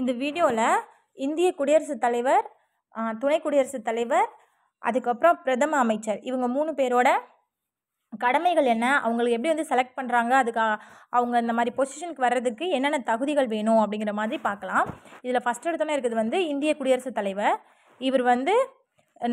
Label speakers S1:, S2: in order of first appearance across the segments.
S1: இந்த வீடியோவில் இந்திய குடியரசுத் தலைவர் துணை குடியரசுத் தலைவர் அதுக்கப்புறம் பிரதம அமைச்சர் இவங்க மூணு பேரோட கடமைகள் என்ன அவங்களுக்கு எப்படி வந்து செலக்ட் பண்ணுறாங்க அதுக்கு அவங்க இந்த மாதிரி பொசிஷனுக்கு வர்றதுக்கு என்னென்ன தகுதிகள் வேணும் அப்படிங்கிற மாதிரி பார்க்கலாம் இதில் ஃபஸ்ட் எடுத்தோன்னே இருக்குது வந்து இந்திய குடியரசுத் தலைவர் இவர் வந்து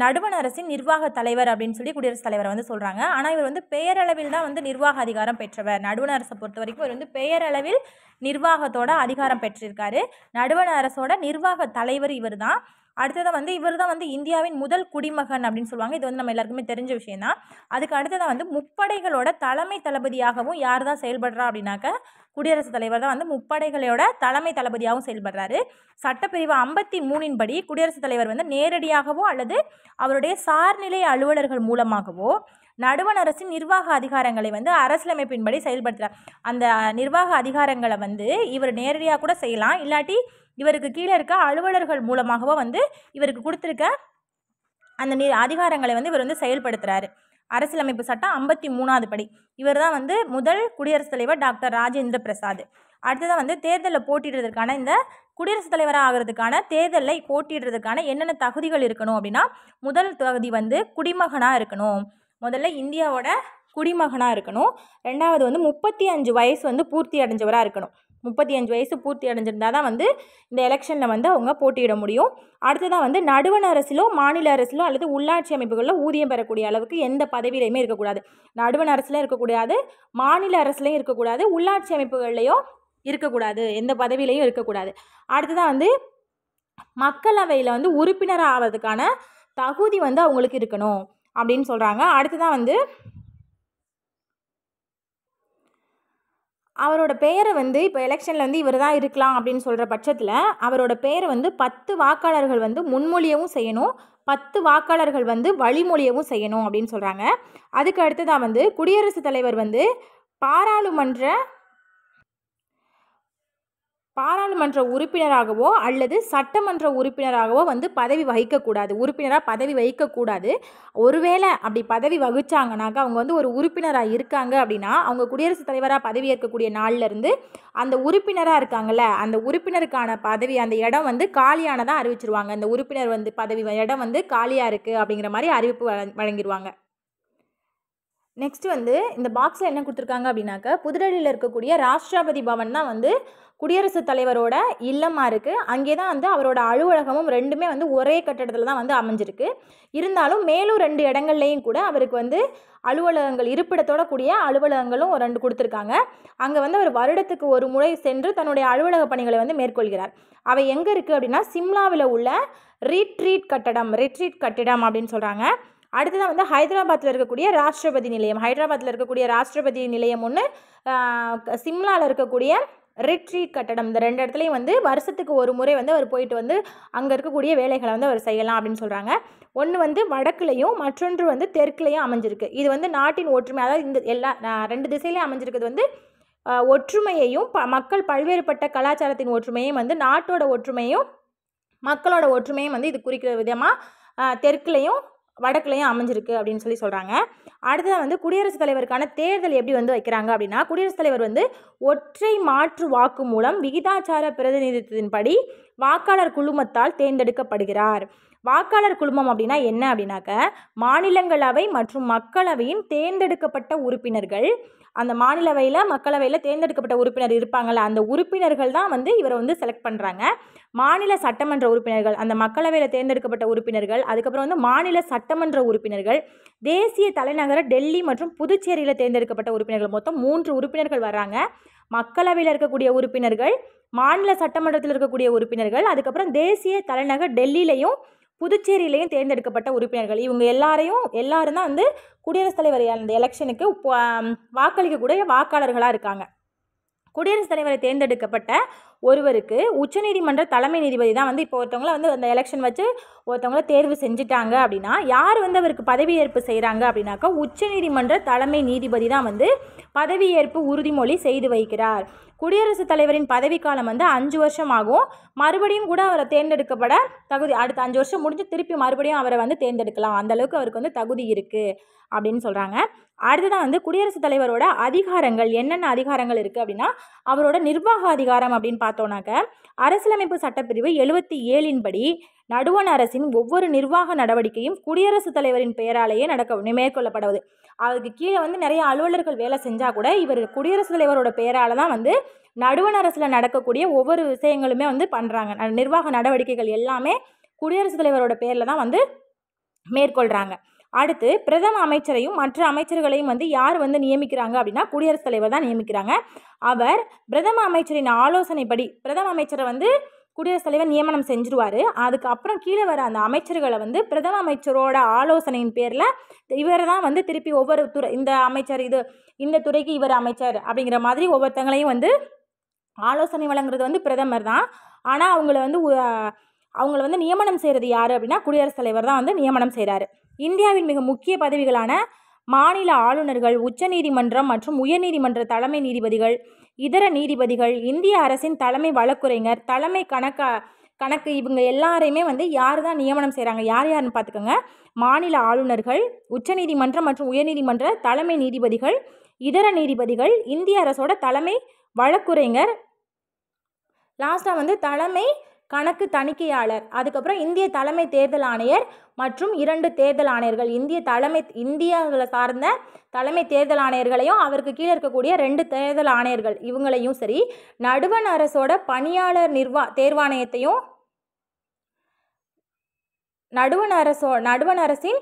S1: நடுவண அரசின் நிர்வாக தலைவர் அப்படின்னு சொல்லி குடியரசுத் தலைவர் வந்து சொல்கிறாங்க ஆனால் இவர் வந்து பெயரளவில் தான் வந்து நிர்வாக அதிகாரம் பெற்றவர் நடுவண அரசை பொறுத்த வரைக்கும் இவர் வந்து பெயரளவில் நிர்வாகத்தோட அதிகாரம் பெற்றிருக்காரு நடுவண அரசோட நிர்வாக தலைவர் இவர் தான் அடுத்ததாக வந்து இவர் தான் வந்து இந்தியாவின் முதல் குடிமகன் அப்படின்னு சொல்லுவாங்க இது வந்து நம்ம எல்லாருக்குமே தெரிஞ்ச விஷயம் தான் அதுக்கு அடுத்ததாக வந்து முப்படைகளோட தலைமை தளபதியாகவும் யார் தான் செயல்படுறா அப்படின்னாக்க குடியரசுத் தலைவர் தான் வந்து முப்படைகளோட தலைமை தளபதியாகவும் செயல்படுறாரு சட்டப்பிரிவு ஐம்பத்தி மூணின் படி குடியரசுத் தலைவர் வந்து நேரடியாகவோ அல்லது அவருடைய சார்நிலை அலுவலர்கள் மூலமாகவோ நடுவண் அரசின் நிர்வாக அதிகாரங்களை வந்து அரசியலமைப்பின்படி செயல்படுத்துகிறார் அந்த நிர்வாக அதிகாரங்களை வந்து இவர் நேரடியாக கூட செய்யலாம் இல்லாட்டி இவருக்கு கீழே இருக்க அலுவலர்கள் மூலமாகவோ வந்து இவருக்கு கொடுத்துருக்க அந்த நி அதிகாரங்களை வந்து இவர் வந்து செயல்படுத்துகிறாரு அரசியலமைப்பு சட்டம் ஐம்பத்தி மூணாவது படி இவர் தான் வந்து முதல் குடியரசுத் தலைவர் டாக்டர் ராஜேந்திர பிரசாத் அடுத்ததான் வந்து தேர்தலில் போட்டிடுறதுக்கான இந்த குடியரசுத் தலைவராக ஆகிறதுக்கான தேர்தலில் போட்டிடுறதுக்கான என்னென்ன தகுதிகள் இருக்கணும் அப்படின்னா முதல் தகுதி வந்து குடிமகனாக இருக்கணும் முதல்ல இந்தியாவோட குடிமகனாக இருக்கணும் ரெண்டாவது வந்து முப்பத்தி அஞ்சு வயசு வந்து பூர்த்தி அடைஞ்சவராக இருக்கணும் முப்பத்தி அஞ்சு வயசு பூர்த்தி அடைஞ்சிருந்தால் தான் வந்து இந்த எலெக்ஷனில் வந்து அவங்க போட்டியிட முடியும் அடுத்ததாக வந்து நடுவண அரசிலோ மாநில அரசிலோ அல்லது உள்ளாட்சி அமைப்புகளில் ஊதியம் பெறக்கூடிய அளவுக்கு எந்த பதவியிலையுமே இருக்கக்கூடாது நடுவண அரசில் இருக்கக்கூடாது மாநில அரசுலையும் இருக்கக்கூடாது உள்ளாட்சி அமைப்புகள்லையோ இருக்கக்கூடாது எந்த பதவியிலையும் இருக்கக்கூடாது அடுத்ததாக வந்து மக்களவையில் வந்து உறுப்பினர் ஆவதுக்கான தகுதி வந்து அவங்களுக்கு இருக்கணும் அப்படின்னு சொல்கிறாங்க அடுத்ததான் வந்து அவரோட பேரை வந்து இப்போ எலெக்ஷனில் வந்து இவர் தான் இருக்கலாம் அப்படின்னு சொல்கிற பட்சத்தில் அவரோட பேரை வந்து பத்து வாக்காளர்கள் வந்து முன்மொழியவும் செய்யணும் பத்து வாக்காளர்கள் வந்து வழிமொழியவும் செய்யணும் அப்படின்னு சொல்கிறாங்க அதுக்கு அடுத்ததாக வந்து குடியரசுத் தலைவர் வந்து பாராளுமன்ற பாராளுமன்ற உறுப்பினராகவோ அல்லது சட்டமன்ற உறுப்பினராகவோ வந்து பதவி வகிக்கக்கூடாது உறுப்பினராக பதவி வகிக்கக்கூடாது ஒருவேளை அப்படி பதவி வகிச்சாங்கனாக்கா அவங்க வந்து ஒரு உறுப்பினராக இருக்காங்க அப்படின்னா அவங்க குடியரசுத் தலைவராக பதவி ஏற்கக்கூடிய நாள்லேருந்து அந்த உறுப்பினராக இருக்காங்கல்ல அந்த உறுப்பினருக்கான பதவி அந்த இடம் வந்து காலியானதாக அறிவிச்சிருவாங்க அந்த உறுப்பினர் வந்து பதவி இடம் வந்து காலியாக இருக்குது அப்படிங்கிற மாதிரி அறிவிப்பு வழங்கிடுவாங்க நெக்ஸ்ட் வந்து இந்த பாக்ஸில் என்ன கொடுத்துருக்காங்க அப்படின்னாக்க புதுடெல்லியில் இருக்கக்கூடிய ராஷ்டிரபதி பவன் தான் வந்து குடியரசுத் தலைவரோட இல்லமாக இருக்குது அங்கே தான் வந்து அவரோட அலுவலகமும் ரெண்டுமே வந்து ஒரே கட்டடத்தில் தான் வந்து அமைஞ்சிருக்கு இருந்தாலும் மேலும் ரெண்டு இடங்கள்லையும் கூட அவருக்கு வந்து அலுவலகங்கள் இருப்பிடத்தோட கூடிய அலுவலகங்களும் ரெண்டு கொடுத்துருக்காங்க அங்கே வந்து அவர் வருடத்துக்கு ஒரு முறை சென்று தன்னுடைய அலுவலக பணிகளை வந்து மேற்கொள்கிறார் அவை எங்கே இருக்குது அப்படின்னா சிம்லாவில் உள்ள ரீட்ரீட் கட்டடம் ரிட்ரீட் கட்டிடம் அப்படின்னு சொல்கிறாங்க அடுத்து தான் வந்து ஹைதராபாத்தில் இருக்கக்கூடிய ராஷ்டிரபதி நிலையம் ஹைதராபாத்தில் இருக்கக்கூடிய ராஷ்டிரபதி நிலையம் ஒன்று சிம்லாவில் இருக்கக்கூடிய ரிட்ரீட் கட்டடம் இந்த ரெண்டு இடத்துலையும் வந்து வருஷத்துக்கு ஒரு முறை வந்து அவர் போயிட்டு வந்து அங்கே இருக்கக்கூடிய வேலைகளை வந்து அவர் செய்யலாம் அப்படின்னு சொல்கிறாங்க ஒன்று வந்து வடக்குலையும் மற்றொன்று வந்து தெற்குலையும் அமைஞ்சிருக்கு இது வந்து நாட்டின் ஒற்றுமை அதாவது இந்த எல்லா ரெண்டு திசையிலையும் அமைஞ்சிருக்கிறது வந்து ஒற்றுமையையும் ப மக்கள் பல்வேறுபட்ட கலாச்சாரத்தின் ஒற்றுமையும் வந்து நாட்டோட ஒற்றுமையும் மக்களோட ஒற்றுமையும் வந்து இது குறிக்கிற விதமாக தெற்குலையும் வடக்குலையும் அமைஞ்சிருக்கு அப்படின்னு சொல்லி சொல்கிறாங்க அடுத்ததாக வந்து குடியரசுத் தலைவருக்கான தேர்தல் எப்படி வந்து வைக்கிறாங்க அப்படின்னா குடியரசுத் தலைவர் வந்து ஒற்றை மாற்று வாக்கு மூலம் விகிதாச்சார பிரதிநிதித்துவத்தின்படி வாக்காளர் குழுமத்தால் தேர்ந்தெடுக்கப்படுகிறார் வாக்காளர் குழுமம் அப்படின்னா என்ன அப்படின்னாக்க மாநிலங்களவை மற்றும் மக்களவையின் தேர்ந்தெடுக்கப்பட்ட உறுப்பினர்கள் அந்த மாநிலவையில் மக்களவையில் தேர்ந்தெடுக்கப்பட்ட உறுப்பினர் இருப்பாங்கள்ல அந்த உறுப்பினர்கள் தான் வந்து இவரை வந்து செலக்ட் பண்ணுறாங்க மாநில சட்டமன்ற உறுப்பினர்கள் அந்த மக்களவையில் தேர்ந்தெடுக்கப்பட்ட உறுப்பினர்கள் அதுக்கப்புறம் வந்து மாநில சட்டமன்ற உறுப்பினர்கள் தேசிய தலைநகர டெல்லி மற்றும் புதுச்சேரியில் தேர்ந்தெடுக்கப்பட்ட உறுப்பினர்கள் மொத்தம் மூன்று உறுப்பினர்கள் வராங்க மக்களவையில் இருக்கக்கூடிய உறுப்பினர்கள் மாநில சட்டமன்றத்தில் இருக்கக்கூடிய உறுப்பினர்கள் அதுக்கப்புறம் தேசிய தலைநகர் டெல்லியிலையும் புதுச்சேரியிலையும் தேர்ந்தெடுக்கப்பட்ட உறுப்பினர்கள் இவங்க எல்லாரையும் எல்லாரும் தான் வந்து குடியரசுத் தலைவர் அந்த எலெக்ஷனுக்கு வாக்களிக்கக்கூடிய வாக்காளர்களாக இருக்காங்க குடியரசுத் தலைவரை தேர்ந்தெடுக்கப்பட்ட ஒருவருக்கு உச்சநீதிமன்ற தலைமை நீதிபதி தான் வந்து இப்போ ஒருத்தவங்கள வந்து அந்த எலெக்ஷன் வச்சு ஒருத்தவங்கள தேர்வு செஞ்சுட்டாங்க அப்படின்னா யார் வந்து அவருக்கு பதவியேற்பு செய்கிறாங்க அப்படின்னாக்கா உச்சநீதிமன்ற தலைமை நீதிபதி தான் வந்து பதவியேற்பு உறுதிமொழி செய்து வைக்கிறார் குடியரசுத் தலைவரின் பதவிக்காலம் வந்து அஞ்சு வருஷம் ஆகும் மறுபடியும் கூட அவரை தேர்ந்தெடுக்கப்பட தகுதி அடுத்த அஞ்சு வருஷம் முடிஞ்சு திருப்பி மறுபடியும் அவரை வந்து தேர்ந்தெடுக்கலாம் அந்தளவுக்கு அவருக்கு வந்து தகுதி இருக்குது அப்படின்னு சொல்கிறாங்க அடுத்ததான் வந்து குடியரசுத் தலைவரோட அதிகாரங்கள் என்னென்ன அதிகாரங்கள் இருக்குது அப்படின்னா அவரோட நிர்வாக அதிகாரம் அப்படின்னு பார்த்தோன்னாக்க அரசியலமைப்பு சட்டப்பிரிவு எழுபத்தி ஏழின்படி நடுவண் அரசின் ஒவ்வொரு நிர்வாக நடவடிக்கையும் குடியரசுத் தலைவரின் பெயராலேயே நடக்க மேற்கொள்ளப்படுவது அவருக்கு கீழே வந்து நிறைய அலுவலர்கள் வேலை செஞ்சால் கூட இவர் குடியரசுத் தலைவரோட பெயரால் தான் வந்து நடுவண் அரசில் நடக்கக்கூடிய ஒவ்வொரு விஷயங்களுமே வந்து பண்ணுறாங்க நிர்வாக நடவடிக்கைகள் எல்லாமே குடியரசுத் தலைவரோட பேரில் தான் வந்து மேற்கொள்கிறாங்க அடுத்து பிரதம அமைச்சரையும் மற்ற அமைச்சர்களையும் வந்து யார் வந்து நியமிக்கிறாங்க அப்படின்னா குடியரசுத் தலைவர் தான் நியமிக்கிறாங்க அவர் பிரதம அமைச்சரின் ஆலோசனைப்படி பிரதம அமைச்சரை வந்து குடியரசுத் தலைவர் நியமனம் செஞ்சிருவார் அதுக்கப்புறம் கீழே வர அந்த அமைச்சர்களை வந்து பிரதம அமைச்சரோட ஆலோசனையின் பேரில் இவர் தான் வந்து திருப்பி ஒவ்வொரு துறை இந்த அமைச்சர் இது இந்த துறைக்கு இவர் அமைச்சர் அப்படிங்கிற மாதிரி ஒவ்வொருத்தங்களையும் வந்து ஆலோசனை வழங்குறது வந்து பிரதமர் தான் ஆனால் அவங்கள வந்து அவங்கள வந்து நியமனம் செய்கிறது யார் அப்படின்னா குடியரசுத் தலைவர் தான் வந்து நியமனம் செய்கிறாரு இந்தியாவின் மிக முக்கிய பதவிகளான மாநில ஆளுநர்கள் உச்சநீதிமன்றம் மற்றும் உயர்நீதிமன்ற தலைமை நீதிபதிகள் இதர நீதிபதிகள் இந்திய அரசின் தலைமை வழக்குரைஞர் தலைமை கணக்க கணக்கு இவங்க எல்லாரையுமே வந்து யார் தான் நியமனம் செய்கிறாங்க யார் யாருன்னு பார்த்துக்கோங்க மாநில ஆளுநர்கள் உச்சநீதிமன்றம் மற்றும் உயர்நீதிமன்ற தலைமை நீதிபதிகள் இதர நீதிபதிகள் இந்திய அரசோட தலைமை வழக்குரைஞர் லாஸ்ட்டாக வந்து தலைமை கணக்கு தணிக்கையாளர் அதுக்கப்புறம் இந்திய தலைமை தேர்தல் ஆணையர் மற்றும் இரண்டு தேர்தல் ஆணையர்கள் இந்திய தலைமை இந்தியாவில் சார்ந்த தலைமை தேர்தல் ஆணையர்களையும் அவருக்கு கீழே இருக்கக்கூடிய ரெண்டு தேர்தல் ஆணையர்கள் இவங்களையும் சரி நடுவண் அரசோட பணியாளர் நிர்வா தேர்வாணையத்தையும் நடுவண் அரசோ நடுவண் அரசின்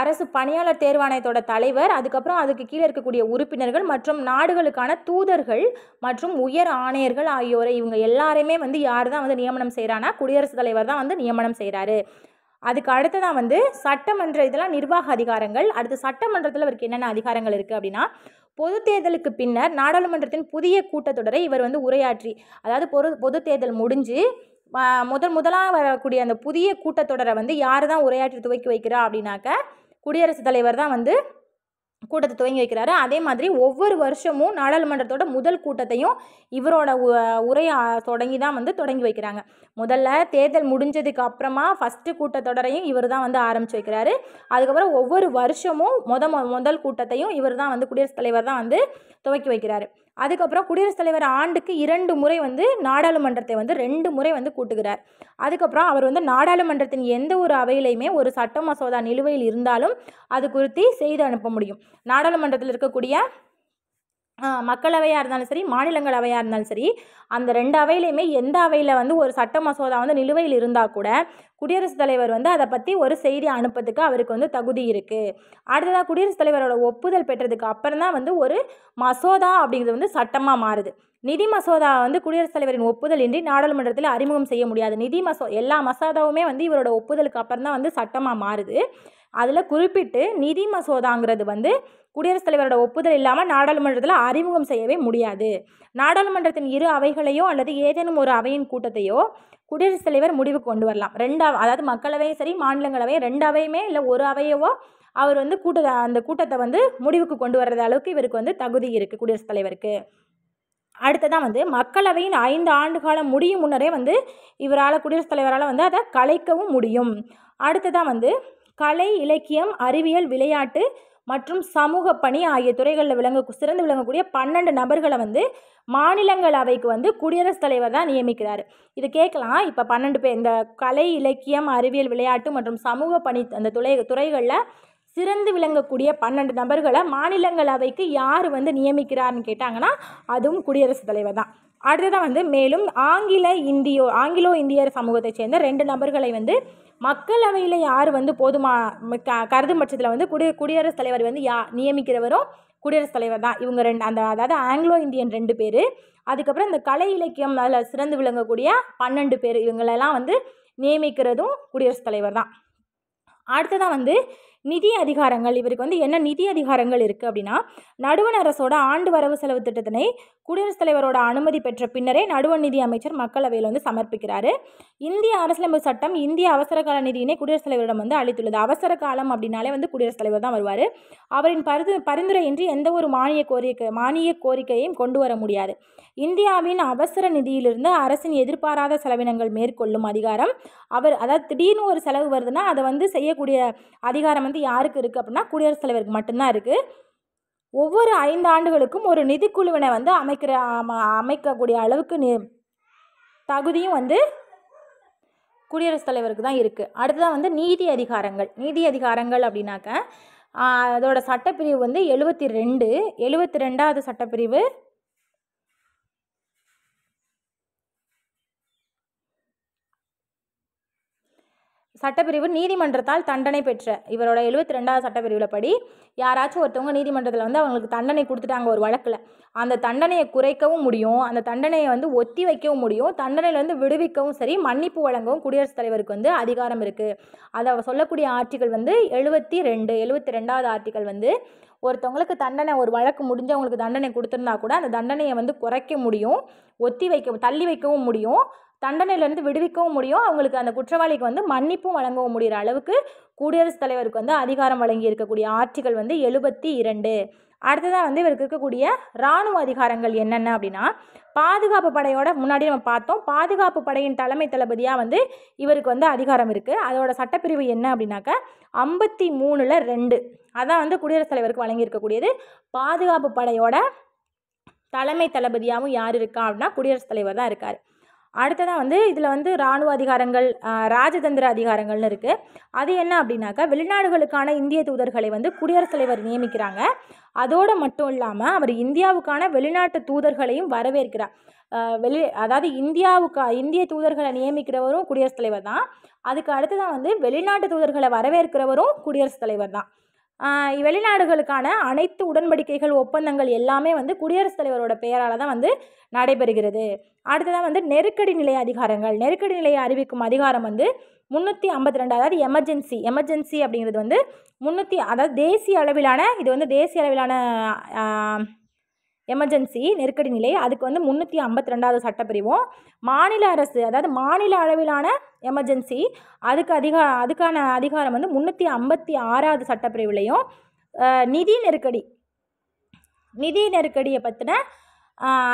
S1: அரசு பணியாளர் தேர்வாணையத்தோட தலைவர் அதுக்கப்புறம் அதுக்கு கீழே இருக்கக்கூடிய உறுப்பினர்கள் மற்றும் நாடுகளுக்கான தூதர்கள் மற்றும் உயர் ஆணையர்கள் ஆகியோரை இவங்க எல்லாருமே வந்து யார் தான் வந்து நியமனம் செய்கிறானா குடியரசுத் தலைவர் தான் வந்து நியமனம் செய்கிறாரு அதுக்கு அடுத்ததான் வந்து சட்டமன்ற இதெல்லாம் நிர்வாக அதிகாரங்கள் அடுத்து சட்டமன்றத்தில் அவருக்கு என்னென்ன அதிகாரங்கள் இருக்குது அப்படின்னா பொது தேர்தலுக்கு பின்னர் நாடாளுமன்றத்தின் புதிய கூட்டத்தொடரை இவர் வந்து உரையாற்றி அதாவது பொது பொது தேர்தல் முடிஞ்சு முதல் முதலாக வரக்கூடிய அந்த புதிய கூட்டத்தொடரை வந்து யார் தான் உரையாற்றி துவக்கி வைக்கிறா அப்படின்னாக்க குடியரசுத் தலைவர் தான் வந்து கூட்டத்தை துவங்கி வைக்கிறாரு அதே மாதிரி ஒவ்வொரு வருஷமும் நாடாளுமன்றத்தோட முதல் கூட்டத்தையும் இவரோட உரையை தொடங்கி தான் வந்து தொடங்கி வைக்கிறாங்க முதல்ல தேர்தல் முடிஞ்சதுக்கு அப்புறமா ஃபஸ்ட்டு கூட்டத்தொடரையும் இவர் தான் வந்து ஆரம்பித்து வைக்கிறாரு அதுக்கப்புறம் ஒவ்வொரு வருஷமும் முத முதல் கூட்டத்தையும் இவர் தான் வந்து குடியரசுத் தலைவர் தான் வந்து துவக்கி வைக்கிறார் அதுக்கப்புறம் குடியரசுத் தலைவர் ஆண்டுக்கு இரண்டு முறை வந்து நாடாளுமன்றத்தை வந்து ரெண்டு முறை வந்து கூட்டுகிறார் அதுக்கப்புறம் அவர் வந்து நாடாளுமன்றத்தின் எந்த ஒரு அவையிலையுமே ஒரு சட்ட மசோதா நிலுவையில் இருந்தாலும் அது குறித்து செய்து அனுப்ப முடியும் நாடாளுமன்றத்தில் இருக்கக்கூடிய மக்களவையாக இருந்தாலும் சரி மாநிலங்களவையாக இருந்தாலும் சரி அந்த ரெண்டு அவையிலையுமே எந்த அவையில் வந்து ஒரு சட்ட மசோதா வந்து நிலுவையில் இருந்தால் கூட குடியரசுத் தலைவர் வந்து அதை பற்றி ஒரு செய்தி அனுப்பத்துக்கு அவருக்கு வந்து தகுதி இருக்குது அடுத்ததாக குடியரசுத் தலைவரோட ஒப்புதல் பெற்றதுக்கு அப்புறம் தான் வந்து ஒரு மசோதா அப்படிங்கிறது வந்து சட்டமாக மாறுது நிதி மசோதா வந்து குடியரசுத் தலைவரின் ஒப்புதல் இன்றி நாடாளுமன்றத்தில் அறிமுகம் செய்ய முடியாது நிதி மசோ எல்லா மசோதாவுமே வந்து இவரோட ஒப்புதலுக்கு அப்புறம் தான் வந்து சட்டமாக மாறுது அதில் குறிப்பிட்டு நிதி மசோதாங்கிறது வந்து குடியரசுத் தலைவரோட ஒப்புதல் இல்லாமல் நாடாளுமன்றத்தில் அறிமுகம் செய்யவே முடியாது நாடாளுமன்றத்தின் இரு அவைகளையோ அல்லது ஏதேனும் ஒரு அவையின் கூட்டத்தையோ குடியரசுத் தலைவர் முடிவுக்கு கொண்டு வரலாம் ரெண்டா அதாவது மக்களவையும் சரி மாநிலங்களவையும் ரெண்டு அவையுமே இல்லை ஒரு அவையவோ அவர் வந்து கூட்ட அந்த கூட்டத்தை வந்து முடிவுக்கு கொண்டு வர்றது அளவுக்கு இவருக்கு வந்து தகுதி இருக்குது குடியரசுத் தலைவருக்கு அடுத்ததான் வந்து மக்களவையின் ஐந்து ஆண்டு காலம் முடியும் முன்னரே வந்து இவரால் குடியரசுத் தலைவரால் வந்து அதை கலைக்கவும் முடியும் அடுத்ததான் வந்து கலை இலக்கியம் அறிவியல் விளையாட்டு மற்றும் சமூக பணி ஆகிய துறைகளில் விளங்க சிறந்து விளங்கக்கூடிய பன்னெண்டு நபர்களை வந்து மாநிலங்களவைக்கு வந்து குடியரசுத் தலைவர் தான் நியமிக்கிறார் இது கேட்கலாம் இப்போ பன்னெண்டு பேர் இந்த கலை இலக்கியம் அறிவியல் விளையாட்டு மற்றும் சமூக பணி அந்த துறை துறைகளில் சிறந்து விளங்கக்கூடிய பன்னெண்டு நபர்களை மாநிலங்களவைக்கு யார் வந்து நியமிக்கிறார்னு கேட்டாங்கன்னா அதுவும் குடியரசுத் தலைவர் தான் அடுத்ததாக வந்து மேலும் ஆங்கில இந்தியோ ஆங்கிலோ இந்தியர் சமூகத்தைச் சேர்ந்த ரெண்டு நபர்களை வந்து மக்களவையில் யார் வந்து போதுமா க கருதும் பட்சத்தில் வந்து குடி குடியரசுத் தலைவர் வந்து யா நியமிக்கிறவரும் குடியரசுத் தலைவர் தான் இவங்க ரெண்டு அந்த அதாவது ஆங்கிலோ இந்தியன் ரெண்டு பேர் அதுக்கப்புறம் இந்த கலை இலக்கியம் அதில் சிறந்து விளங்கக்கூடிய பன்னெண்டு பேர் இவங்களெல்லாம் வந்து நியமிக்கிறதும் குடியரசுத் தலைவர் தான் அடுத்ததாக வந்து நிதி அதிகாரங்கள் இவருக்கு வந்து என்ன நிதி அதிகாரங்கள் இருக்குது அப்படின்னா நடுவண் அரசோட ஆண்டு வரவு செலவு திட்டத்தினை குடியரசுத் தலைவரோட அனுமதி பெற்ற பின்னரே நடுவண் நிதி அமைச்சர் மக்களவையில் வந்து சமர்ப்பிக்கிறாரு இந்திய அரசியலமைப்பு சட்டம் இந்திய அவசர கால நிதியினை குடியரசுத் தலைவரிடம் வந்து அளித்துள்ளது அவசர காலம் அப்படின்னாலே வந்து குடியரசுத் தலைவர் தான் வருவார் அவரின் பரிந்து பரிந்துரையின்றி எந்த ஒரு மானிய கோரிக்கை மானிய கோரிக்கையையும் கொண்டு வர முடியாது இந்தியாவின் அவசர நிதியிலிருந்து அரசின் எதிர்பாராத செலவினங்கள் மேற்கொள்ளும் அதிகாரம் அவர் அதாவது திடீர்னு ஒரு செலவு வருதுன்னா அதை வந்து செய்யக்கூடிய அதிகாரம் வந்து வந்து யாருக்கு இருக்குது அப்படின்னா குடியரசுத் தலைவருக்கு மட்டும்தான் இருக்குது ஒவ்வொரு ஐந்து ஆண்டுகளுக்கும் ஒரு நிதிக்குழுவினை வந்து அமைக்கிற அமைக்கக்கூடிய அளவுக்கு நி தகுதியும் வந்து குடியரசுத் தலைவருக்கு தான் இருக்குது அடுத்ததான் வந்து நீதி அதிகாரங்கள் நீதி அதிகாரங்கள் அப்படின்னாக்க அதோடய சட்டப்பிரிவு வந்து எழுபத்தி ரெண்டு எழுபத்தி ரெண்டாவது சட்டப்பிரிவு சட்டப்பிரிவு நீதிமன்றத்தால் தண்டனை பெற்ற இவரோட எழுபத்தி ரெண்டாவது சட்டப்பிரிவில் படி யாராச்சும் ஒருத்தவங்க நீதிமன்றத்தில் வந்து அவங்களுக்கு தண்டனை கொடுத்துட்டாங்க ஒரு வழக்கில் அந்த தண்டனையை குறைக்கவும் முடியும் அந்த தண்டனையை வந்து ஒத்தி வைக்கவும் முடியும் தண்டனையிலேருந்து விடுவிக்கவும் சரி மன்னிப்பு வழங்கவும் குடியரசுத் தலைவருக்கு வந்து அதிகாரம் இருக்குது அதை சொல்லக்கூடிய ஆர்டிகள் வந்து எழுபத்தி ரெண்டு எழுபத்தி ரெண்டாவது ஆர்டிகள் வந்து ஒருத்தவங்களுக்கு தண்டனை ஒரு வழக்கு முடிஞ்சவங்களுக்கு அவங்களுக்கு தண்டனை கொடுத்துருந்தா கூட அந்த தண்டனையை வந்து குறைக்க முடியும் ஒத்தி வைக்க தள்ளி வைக்கவும் முடியும் தண்டனையிலேருந்து விடுவிக்கவும் முடியும் அவங்களுக்கு அந்த குற்றவாளிக்கு வந்து மன்னிப்பும் வழங்கவும் முடிகிற அளவுக்கு குடியரசுத் தலைவருக்கு வந்து அதிகாரம் வழங்கி இருக்கக்கூடிய ஆட்சிகள் வந்து எழுபத்தி இரண்டு அடுத்ததாக வந்து இவருக்கு இருக்கக்கூடிய இராணுவ அதிகாரங்கள் என்னென்ன அப்படின்னா பாதுகாப்பு படையோட முன்னாடி நம்ம பார்த்தோம் பாதுகாப்பு படையின் தலைமை தளபதியாக வந்து இவருக்கு வந்து அதிகாரம் இருக்குது அதோட சட்டப்பிரிவு என்ன அப்படின்னாக்க ஐம்பத்தி மூணில் ரெண்டு அதான் வந்து குடியரசுத் தலைவருக்கு வழங்கியிருக்கக்கூடியது பாதுகாப்பு படையோட தலைமை தளபதியாகவும் யார் இருக்கா அப்படின்னா குடியரசுத் தலைவர் தான் இருக்கார் அடுத்ததாக வந்து இதில் வந்து இராணுவ அதிகாரங்கள் ராஜதந்திர அதிகாரங்கள்னு இருக்குது அது என்ன அப்படின்னாக்கா வெளிநாடுகளுக்கான இந்திய தூதர்களை வந்து குடியரசுத் தலைவர் நியமிக்கிறாங்க அதோடு மட்டும் இல்லாமல் அவர் இந்தியாவுக்கான வெளிநாட்டு தூதர்களையும் வரவேற்கிறார் வெளி அதாவது இந்தியாவுக்கு இந்திய தூதர்களை நியமிக்கிறவரும் குடியரசுத் தலைவர் தான் அதுக்கு தான் வந்து வெளிநாட்டு தூதர்களை வரவேற்கிறவரும் குடியரசுத் தலைவர் தான் வெளிநாடுகளுக்கான அனைத்து உடன்படிக்கைகள் ஒப்பந்தங்கள் எல்லாமே வந்து குடியரசுத் தலைவரோட பெயரால் தான் வந்து நடைபெறுகிறது அடுத்ததாக வந்து நெருக்கடி நிலை அதிகாரங்கள் நெருக்கடி நிலையை அறிவிக்கும் அதிகாரம் வந்து முந்நூற்றி ஐம்பத்தி ரெண்டு அதாவது எமர்ஜென்சி எமர்ஜென்சி அப்படிங்கிறது வந்து முந்நூற்றி அதாவது தேசிய அளவிலான இது வந்து தேசிய அளவிலான எமர்ஜென்சி நெருக்கடி நிலை அதுக்கு வந்து முந்நூற்றி ஐம்பத்தி ரெண்டாவது சட்டப்பிரிவும் மாநில அரசு அதாவது மாநில அளவிலான எமர்ஜென்சி அதுக்கு அதிகா அதுக்கான அதிகாரம் வந்து முந்நூற்றி ஐம்பத்தி ஆறாவது சட்டப்பிரிவுலையும் நிதி நெருக்கடி நிதி நெருக்கடியை பற்றின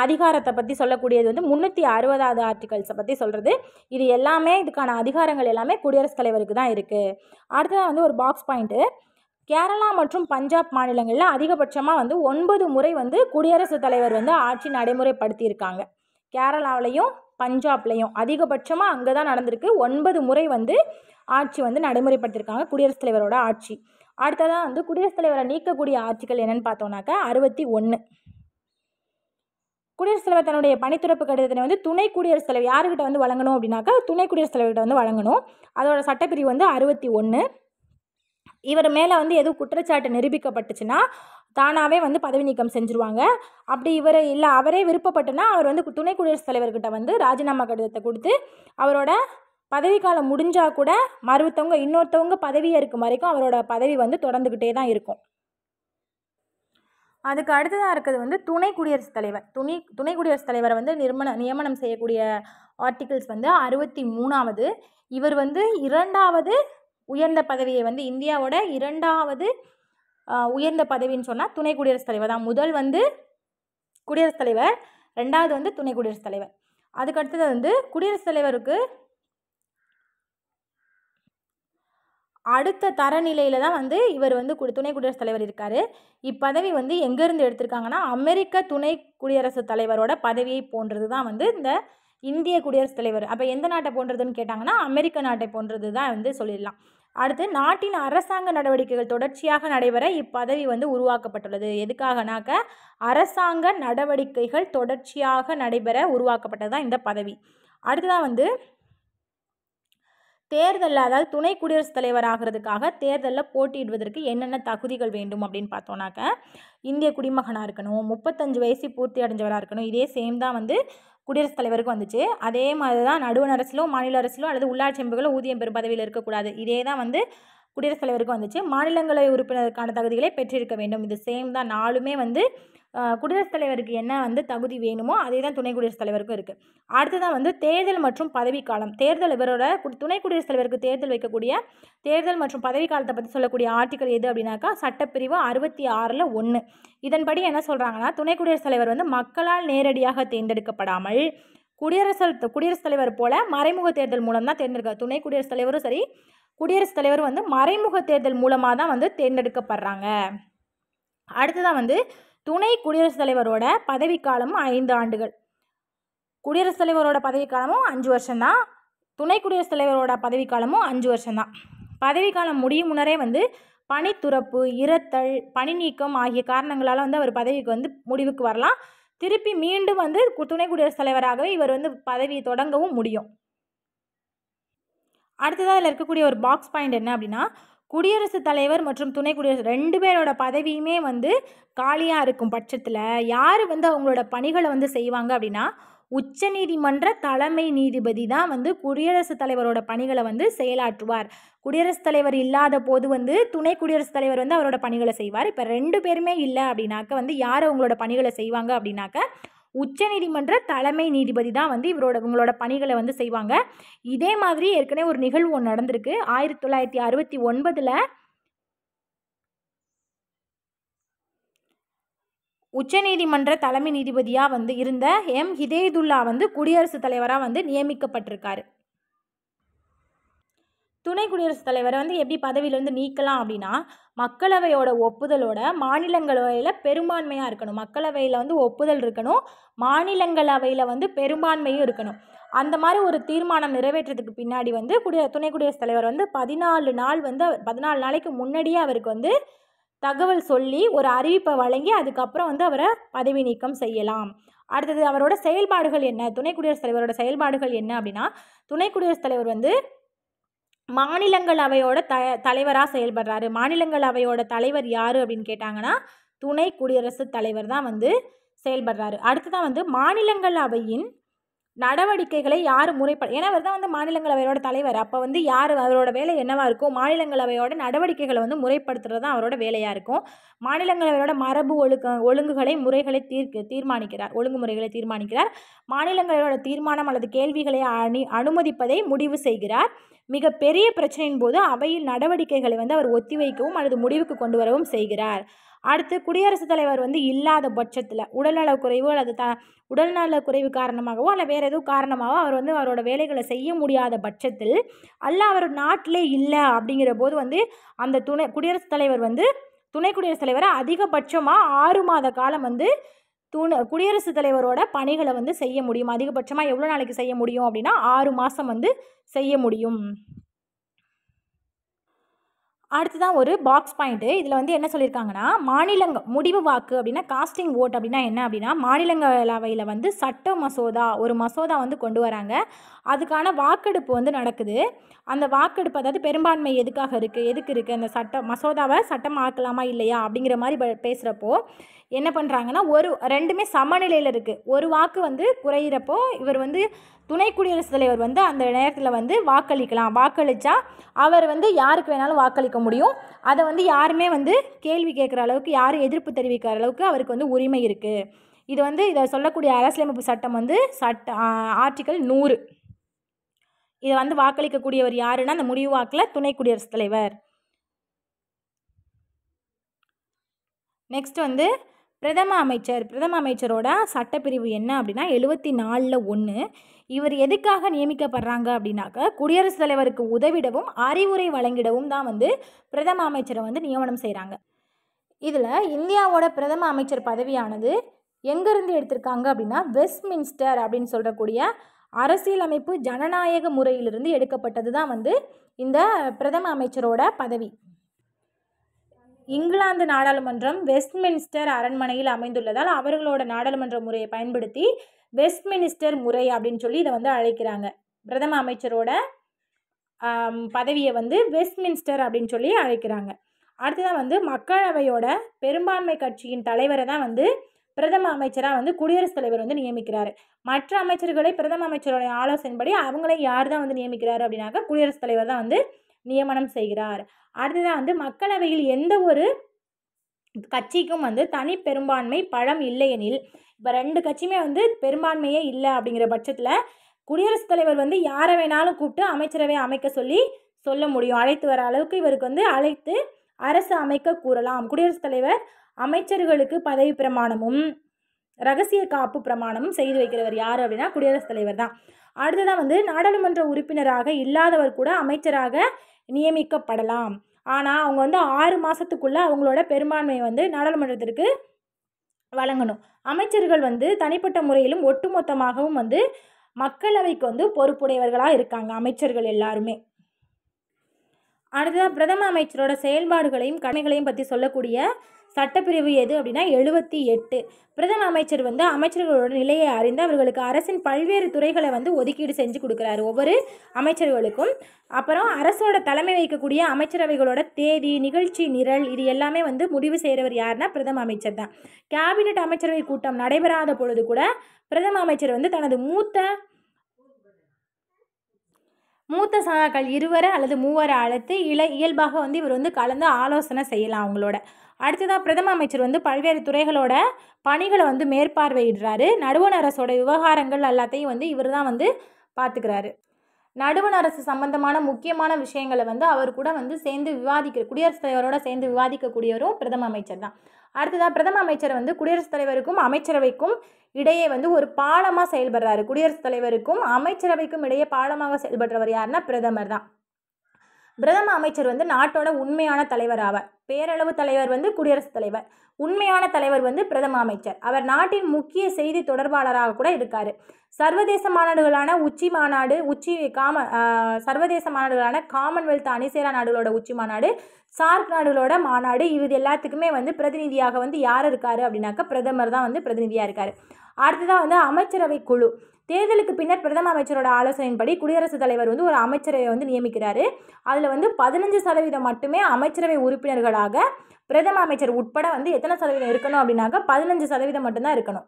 S1: அதிகாரத்தை பற்றி சொல்லக்கூடியது வந்து முந்நூற்றி அறுபதாவது ஆர்டிகல்ஸை பற்றி சொல்கிறது இது எல்லாமே இதுக்கான அதிகாரங்கள் எல்லாமே குடியரசுத் தலைவருக்கு தான் இருக்குது அடுத்ததாக வந்து ஒரு பாக்ஸ் பாயிண்ட்டு கேரளா மற்றும் பஞ்சாப் மாநிலங்களில் அதிகபட்சமாக வந்து ஒன்பது முறை வந்து குடியரசுத் தலைவர் வந்து ஆட்சி நடைமுறைப்படுத்தியிருக்காங்க கேரளாவிலையும் பஞ்சாப்லேயும் அதிகபட்சமாக அங்கே தான் நடந்திருக்கு ஒன்பது முறை வந்து ஆட்சி வந்து நடைமுறைப்படுத்தியிருக்காங்க குடியரசுத் தலைவரோட ஆட்சி அடுத்ததாக வந்து குடியரசுத் தலைவரை நீக்கக்கூடிய ஆட்சிகள் என்னென்னு பார்த்தோம்னாக்கா அறுபத்தி ஒன்று குடியரசுத் தலைவர் தன்னுடைய பணித்துறப்பு கடிதத்தினை வந்து துணை குடியரசுத் தலைவர் யாருக்கிட்ட வந்து வழங்கணும் அப்படின்னாக்கா துணை குடியரசுத் தலைவர்கிட்ட வந்து வழங்கணும் அதோட சட்டப்பிரிவு வந்து அறுபத்தி ஒன்று இவர் மேலே வந்து எதுவும் குற்றச்சாட்டு நிரூபிக்கப்பட்டுச்சுன்னா தானாகவே வந்து பதவி நீக்கம் செஞ்சுருவாங்க அப்படி இவர் இல்லை அவரே விருப்பப்பட்டுனா அவர் வந்து துணை குடியரசுத் தலைவர்கிட்ட வந்து ராஜினாமா கடிதத்தை கொடுத்து அவரோட பதவிக்காலம் முடிஞ்சால் கூட மறுத்தவங்க இன்னொருத்தவங்க பதவியே இருக்கும் வரைக்கும் அவரோட பதவி வந்து தொடர்ந்துக்கிட்டே தான் இருக்கும் அதுக்கு அடுத்ததாக இருக்கிறது வந்து துணை குடியரசுத் தலைவர் துணி துணை குடியரசுத் தலைவரை வந்து நிர்மணம் நியமனம் செய்யக்கூடிய ஆர்டிகிள்ஸ் வந்து அறுபத்தி மூணாவது இவர் வந்து இரண்டாவது உயர்ந்த பதவியை வந்து இந்தியாவோட இரண்டாவது உயர்ந்த பதவின்னு சொன்னால் துணை குடியரசுத் தலைவர் தான் முதல் வந்து குடியரசுத் தலைவர் ரெண்டாவது வந்து துணை குடியரசுத் தலைவர் அதுக்கு அடுத்தது வந்து குடியரசுத் தலைவருக்கு அடுத்த தரநிலையில் தான் வந்து இவர் வந்து கு துணை குடியரசுத் தலைவர் இருக்கார் இப்பதவி வந்து எங்கேருந்து எடுத்திருக்காங்கன்னா அமெரிக்க துணை குடியரசுத் தலைவரோட பதவியை போன்றது தான் வந்து இந்த இந்திய குடியரசுத் தலைவர் அப்போ எந்த நாட்டை போன்றதுன்னு கேட்டாங்கன்னா அமெரிக்க நாட்டை போன்றது தான் வந்து சொல்லிடலாம் அடுத்து நாட்டின் அரசாங்க நடவடிக்கைகள் தொடர்ச்சியாக நடைபெற இப்பதவி வந்து உருவாக்கப்பட்டுள்ளது எதுக்காகனாக்க அரசாங்க நடவடிக்கைகள் தொடர்ச்சியாக நடைபெற உருவாக்கப்பட்டது தான் இந்த பதவி அடுத்ததான் வந்து தேர்தலில் அதாவது துணை குடியரசுத் தலைவர் ஆகிறதுக்காக தேர்தலில் போட்டியிடுவதற்கு என்னென்ன தகுதிகள் வேண்டும் அப்படின்னு பார்த்தோன்னாக்க இந்திய குடிமகனாக இருக்கணும் முப்பத்தஞ்சு வயசு பூர்த்தி அடைஞ்சவராக இருக்கணும் இதே சேம் தான் வந்து குடியரசுத் தலைவருக்கு வந்துச்சு அதே மாதிரி தான் நடுவண் அரசிலோ மாநில அரசிலோ அல்லது உள்ளாட்சி அமைப்புகளோ ஊதியம் பெறும் பதவியில் இருக்கக்கூடாது இதே தான் வந்து குடியரசுத் தலைவருக்கும் வந்துச்சு மாநிலங்களவை உறுப்பினருக்கான தகுதிகளை பெற்றிருக்க வேண்டும் இது சேம் தான் நாலுமே வந்து குடியரசுத் தலைவருக்கு என்ன வந்து தகுதி வேணுமோ அதே தான் துணை குடியரசுத் தலைவருக்கும் இருக்குது அடுத்ததான் வந்து தேர்தல் மற்றும் பதவிக்காலம் தேர்தல் இவரோட துணை குடியரசுத் தலைவருக்கு தேர்தல் வைக்கக்கூடிய தேர்தல் மற்றும் பதவிக்காலத்தை பற்றி சொல்லக்கூடிய ஆர்டிக்கல் எது அப்படின்னாக்கா சட்டப்பிரிவு அறுபத்தி ஆறில் ஒன்று இதன்படி என்ன சொல்கிறாங்கன்னா துணை குடியரசுத் தலைவர் வந்து மக்களால் நேரடியாக தேர்ந்தெடுக்கப்படாமல் குடியரசு குடியரசுத் தலைவர் போல மறைமுக தேர்தல் மூலம் தான் தேர்ந்தெடுக்க துணை குடியரசுத் தலைவரும் சரி குடியரசுத் தலைவர் வந்து மறைமுக தேர்தல் மூலமாக தான் வந்து தேர்ந்தெடுக்கப்படுறாங்க அடுத்ததான் வந்து துணை குடியரசுத் தலைவரோட பதவிக்காலமும் ஐந்து ஆண்டுகள் குடியரசுத் தலைவரோட பதவிக்காலமும் அஞ்சு வருஷம்தான் துணை குடியரசுத் தலைவரோட பதவிக்காலமும் அஞ்சு வருஷம்தான் பதவிக்காலம் முடியும் முன்னரே வந்து பனித்துறப்பு இரத்தல் பணி நீக்கம் ஆகிய காரணங்களால் வந்து அவர் பதவிக்கு வந்து முடிவுக்கு வரலாம் திருப்பி மீண்டும் வந்து துணை குடியரசுத் தலைவராகவே இவர் வந்து பதவி தொடங்கவும் முடியும் அடுத்ததாக அதில் இருக்கக்கூடிய ஒரு பாக்ஸ் பாயிண்ட் என்ன அப்படின்னா குடியரசுத் தலைவர் மற்றும் துணை குடியரசு ரெண்டு பேரோட பதவியுமே வந்து காலியாக இருக்கும் பட்சத்தில் யார் வந்து அவங்களோட பணிகளை வந்து செய்வாங்க அப்படின்னா உச்சநீதிமன்ற தலைமை நீதிபதி தான் வந்து குடியரசுத் தலைவரோட பணிகளை வந்து செயலாற்றுவார் குடியரசுத் தலைவர் இல்லாத போது வந்து துணை குடியரசுத் தலைவர் வந்து அவரோட பணிகளை செய்வார் இப்போ ரெண்டு பேருமே இல்லை அப்படின்னாக்க வந்து யார் அவங்களோட பணிகளை செய்வாங்க அப்படின்னாக்க உச்சநீதிமன்ற தலைமை நீதிபதி தான் வந்து இவரோட இவங்களோட பணிகளை வந்து செய்வாங்க இதே மாதிரி ஏற்கனவே ஒரு நிகழ்வு ஒன்று நடந்திருக்கு ஆயிரத்தி தொள்ளாயிரத்தி அறுபத்தி ஒன்பதில் உச்சநீதிமன்ற தலைமை நீதிபதியாக வந்து இருந்த எம் ஹிதேதுல்லா வந்து குடியரசுத் தலைவராக வந்து நியமிக்கப்பட்டிருக்காரு துணை குடியரசுத் தலைவரை வந்து எப்படி பதவியிலேருந்து நீக்கலாம் அப்படின்னா மக்களவையோட ஒப்புதலோட மாநிலங்களவையில் பெரும்பான்மையாக இருக்கணும் மக்களவையில் வந்து ஒப்புதல் இருக்கணும் மாநிலங்களவையில் வந்து பெரும்பான்மையும் இருக்கணும் அந்த மாதிரி ஒரு தீர்மானம் நிறைவேற்றுறதுக்கு பின்னாடி வந்து குடிய துணை குடியரசுத் தலைவர் வந்து பதினாலு நாள் வந்து பதினாலு நாளைக்கு முன்னாடியே அவருக்கு வந்து தகவல் சொல்லி ஒரு அறிவிப்பை வழங்கி அதுக்கப்புறம் வந்து அவரை பதவி நீக்கம் செய்யலாம் அடுத்தது அவரோட செயல்பாடுகள் என்ன துணை குடியரசுத் தலைவரோட செயல்பாடுகள் என்ன அப்படின்னா துணை குடியரசுத் தலைவர் வந்து மாநிலங்களவையோட த தலைவராக செயல்படுறாரு மாநிலங்களவையோட தலைவர் யார் அப்படின்னு கேட்டாங்கன்னா துணை குடியரசுத் தலைவர் தான் வந்து செயல்படுறாரு தான் வந்து மாநிலங்களவையின் நடவடிக்கைகளை யார் முறைப்பட ஏன்னா அவர் தான் வந்து மாநிலங்களவையோட தலைவர் அப்போ வந்து யார் அவரோட வேலை என்னவாக இருக்கும் மாநிலங்களவையோட நடவடிக்கைகளை வந்து முறைப்படுத்துகிறது தான் அவரோட வேலையாக இருக்கும் மாநிலங்களவையோட மரபு ஒழுக்க ஒழுங்குகளை முறைகளை தீர்க்க தீர்மானிக்கிறார் ஒழுங்குமுறைகளை தீர்மானிக்கிறார் மாநிலங்களோட தீர்மானம் அல்லது கேள்விகளை அணி அனுமதிப்பதை முடிவு செய்கிறார் மிக பெரிய பிரச்சனையின் போது அவையில் நடவடிக்கைகளை வந்து அவர் ஒத்திவைக்கவும் அல்லது முடிவுக்கு கொண்டு வரவும் செய்கிறார் அடுத்து குடியரசுத் தலைவர் வந்து இல்லாத பட்சத்தில் உடல்நலக் குறைவு அல்லது த உடல்நல குறைவு காரணமாகவோ அல்ல வேறு எதுவும் காரணமாகவோ அவர் வந்து அவரோட வேலைகளை செய்ய முடியாத பட்சத்தில் அல்ல அவர் நாட்டிலே இல்லை அப்படிங்கிற போது வந்து அந்த துணை குடியரசுத் தலைவர் வந்து துணை குடியரசுத் தலைவரை அதிகபட்சமாக ஆறு மாத காலம் வந்து துணை குடியரசுத் தலைவரோட பணிகளை வந்து செய்ய முடியும் அதிகபட்சமாக எவ்வளோ நாளைக்கு செய்ய முடியும் அப்படின்னா ஆறு மாதம் வந்து செய்ய முடியும் தான் ஒரு பாக்ஸ் பாயிண்ட்டு இதில் வந்து என்ன சொல்லியிருக்காங்கன்னா மாநிலங்க முடிவு வாக்கு அப்படின்னா காஸ்டிங் ஓட் அப்படின்னா என்ன அப்படின்னா மாநிலங்களவையில் வந்து சட்ட மசோதா ஒரு மசோதா வந்து கொண்டு வராங்க அதுக்கான வாக்கெடுப்பு வந்து நடக்குது அந்த வாக்கெடுப்பு அதாவது பெரும்பான்மை எதுக்காக இருக்குது எதுக்கு இருக்குது அந்த சட்ட மசோதாவை சட்டம் ஆக்கலாமா இல்லையா அப்படிங்கிற மாதிரி பேசுகிறப்போ என்ன பண்ணுறாங்கன்னா ஒரு ரெண்டுமே சமநிலையில் இருக்குது ஒரு வாக்கு வந்து குறையிறப்போ இவர் வந்து துணை குடியரசுத் தலைவர் வந்து அந்த நேரத்தில் வந்து வாக்களிக்கலாம் வாக்களித்தா அவர் வந்து யாருக்கு வேணாலும் வாக்களிக்க முடியும் அதை வந்து யாருமே வந்து கேள்வி கேட்குற அளவுக்கு யாரும் எதிர்ப்பு தெரிவிக்கிற அளவுக்கு அவருக்கு வந்து உரிமை இருக்குது இது வந்து இதை சொல்லக்கூடிய அரசியலமைப்பு சட்டம் வந்து சட்ட ஆர்டிக்கல் நூறு இதை வந்து வாக்களிக்கக்கூடியவர் யாருன்னா அந்த முடிவு வாக்கில் துணை குடியரசுத் தலைவர் நெக்ஸ்ட் வந்து பிரதம அமைச்சர் பிரதம அமைச்சரோட சட்டப்பிரிவு என்ன அப்படின்னா எழுபத்தி நாலில் ஒன்று இவர் எதுக்காக நியமிக்கப்படுறாங்க அப்படின்னாக்க குடியரசுத் தலைவருக்கு உதவிடவும் அறிவுரை வழங்கிடவும் தான் வந்து பிரதம அமைச்சரை வந்து நியமனம் செய்கிறாங்க இதில் இந்தியாவோட பிரதம அமைச்சர் பதவியானது எங்கேருந்து எடுத்திருக்காங்க அப்படின்னா வெஸ்ட்மின்ஸ்டர் அப்படின்னு சொல்கிறக்கூடிய அரசியலமைப்பு ஜனநாயக முறையிலிருந்து எடுக்கப்பட்டது தான் வந்து இந்த பிரதம அமைச்சரோட பதவி இங்கிலாந்து நாடாளுமன்றம் வெஸ்ட்மின்ஸ்டர் அரண்மனையில் அமைந்துள்ளதால் அவர்களோட நாடாளுமன்ற முறையை பயன்படுத்தி வெஸ்ட்மினிஸ்டர் முறை அப்படின்னு சொல்லி இதை வந்து அழைக்கிறாங்க பிரதம அமைச்சரோட பதவியை வந்து வெஸ்ட்மின்ஸ்டர் அப்படின்னு சொல்லி அழைக்கிறாங்க அடுத்ததான் வந்து மக்களவையோட பெரும்பான்மை கட்சியின் தலைவரை தான் வந்து பிரதம அமைச்சராக வந்து குடியரசுத் தலைவர் வந்து நியமிக்கிறார் மற்ற அமைச்சர்களை பிரதம அமைச்சருடைய ஆலோசனைப்படி அவங்களே யார் தான் வந்து நியமிக்கிறாரு அப்படின்னாக்கா குடியரசுத் தலைவர் தான் வந்து நியமனம் செய்கிறார் அடுத்ததாக வந்து மக்களவையில் எந்த ஒரு கட்சிக்கும் வந்து தனி பெரும்பான்மை பழம் இல்லையெனில் இப்போ ரெண்டு கட்சியுமே வந்து பெரும்பான்மையே இல்லை அப்படிங்கிற பட்சத்தில் குடியரசுத் தலைவர் வந்து யாரை வேணாலும் கூப்பிட்டு அமைச்சரவை அமைக்க சொல்லி சொல்ல முடியும் அழைத்து வர அளவுக்கு இவருக்கு வந்து அழைத்து அரசு அமைக்க கூறலாம் குடியரசுத் தலைவர் அமைச்சர்களுக்கு பதவி பிரமாணமும் ரகசிய காப்பு பிரமாணமும் செய்து வைக்கிறவர் யார் அப்படின்னா குடியரசுத் தலைவர் தான் அடுத்ததான் வந்து நாடாளுமன்ற உறுப்பினராக இல்லாதவர் கூட அமைச்சராக நியமிக்கப்படலாம் ஆனால் அவங்க வந்து ஆறு மாதத்துக்குள்ளே அவங்களோட பெரும்பான்மையை வந்து நாடாளுமன்றத்திற்கு வழங்கணும் அமைச்சர்கள் வந்து தனிப்பட்ட முறையிலும் ஒட்டுமொத்தமாகவும் வந்து மக்களவைக்கு வந்து பொறுப்புடையவர்களாக இருக்காங்க அமைச்சர்கள் எல்லாருமே அடுத்ததாக பிரதம அமைச்சரோட செயல்பாடுகளையும் கடமைகளையும் பற்றி சொல்லக்கூடிய சட்டப்பிரிவு எது அப்படின்னா எழுபத்தி எட்டு பிரதம அமைச்சர் வந்து அமைச்சர்களோட நிலையை அறிந்து அவர்களுக்கு அரசின் பல்வேறு துறைகளை வந்து ஒதுக்கீடு செஞ்சு கொடுக்குறாரு ஒவ்வொரு அமைச்சர்களுக்கும் அப்புறம் அரசோட தலைமை வைக்கக்கூடிய அமைச்சரவைகளோட தேதி நிகழ்ச்சி நிரல் இது எல்லாமே வந்து முடிவு செய்கிறவர் யாருன்னா பிரதம அமைச்சர் தான் கேபினெட் அமைச்சரவை கூட்டம் நடைபெறாத பொழுது கூட பிரதம அமைச்சர் வந்து தனது மூத்த மூத்த சகாக்கள் இருவரை அல்லது மூவரை அழைத்து இல இயல்பாக வந்து இவர் வந்து கலந்து ஆலோசனை செய்யலாம் அவங்களோட அடுத்ததாக பிரதம அமைச்சர் வந்து பல்வேறு துறைகளோட பணிகளை வந்து மேற்பார்வையிடுறாரு நடுவண அரசோட விவகாரங்கள் எல்லாத்தையும் வந்து இவர் தான் வந்து பார்த்துக்கிறாரு நடுவண அரசு சம்பந்தமான முக்கியமான விஷயங்களை வந்து அவர் கூட வந்து சேர்ந்து விவாதிக்க குடியரசுத் தலைவரோட சேர்ந்து விவாதிக்கக்கூடியவரும் பிரதம அமைச்சர் தான் அடுத்ததாக பிரதம அமைச்சர் வந்து குடியரசுத் தலைவருக்கும் அமைச்சரவைக்கும் இடையே வந்து ஒரு பாலமாக செயல்படுறாரு குடியரசுத் தலைவருக்கும் அமைச்சரவைக்கும் இடையே பாலமாக செயல்படுறவர் யாருன்னா பிரதமர் தான் பிரதம அமைச்சர் வந்து நாட்டோட உண்மையான தலைவர் ஆவார் பேரளவு தலைவர் வந்து குடியரசுத் தலைவர் உண்மையான தலைவர் வந்து பிரதம அமைச்சர் அவர் நாட்டின் முக்கிய செய்தி தொடர்பாளராக கூட இருக்கார் சர்வதேச மாநாடுகளான உச்சி மாநாடு உச்சி காம சர்வதேச மாநாடுகளான காமன்வெல்த் அணிசேரா நாடுகளோட உச்சி மாநாடு சார்க் நாடுகளோட மாநாடு இது எல்லாத்துக்குமே வந்து பிரதிநிதியாக வந்து யார் இருக்கார் அப்படின்னாக்க பிரதமர் தான் வந்து பிரதிநிதியாக இருக்கார் அடுத்ததாக வந்து அமைச்சரவை குழு தேர்தலுக்கு பின்னர் பிரதம அமைச்சரோட ஆலோசனையின்படி குடியரசுத் தலைவர் வந்து ஒரு அமைச்சரவை வந்து நியமிக்கிறாரு அதில் வந்து பதினஞ்சு சதவீதம் மட்டுமே அமைச்சரவை உறுப்பினர்களாக பிரதம அமைச்சர் உட்பட வந்து எத்தனை சதவீதம் இருக்கணும் அப்படின்னாக்க பதினஞ்சு சதவீதம் மட்டும்தான் இருக்கணும்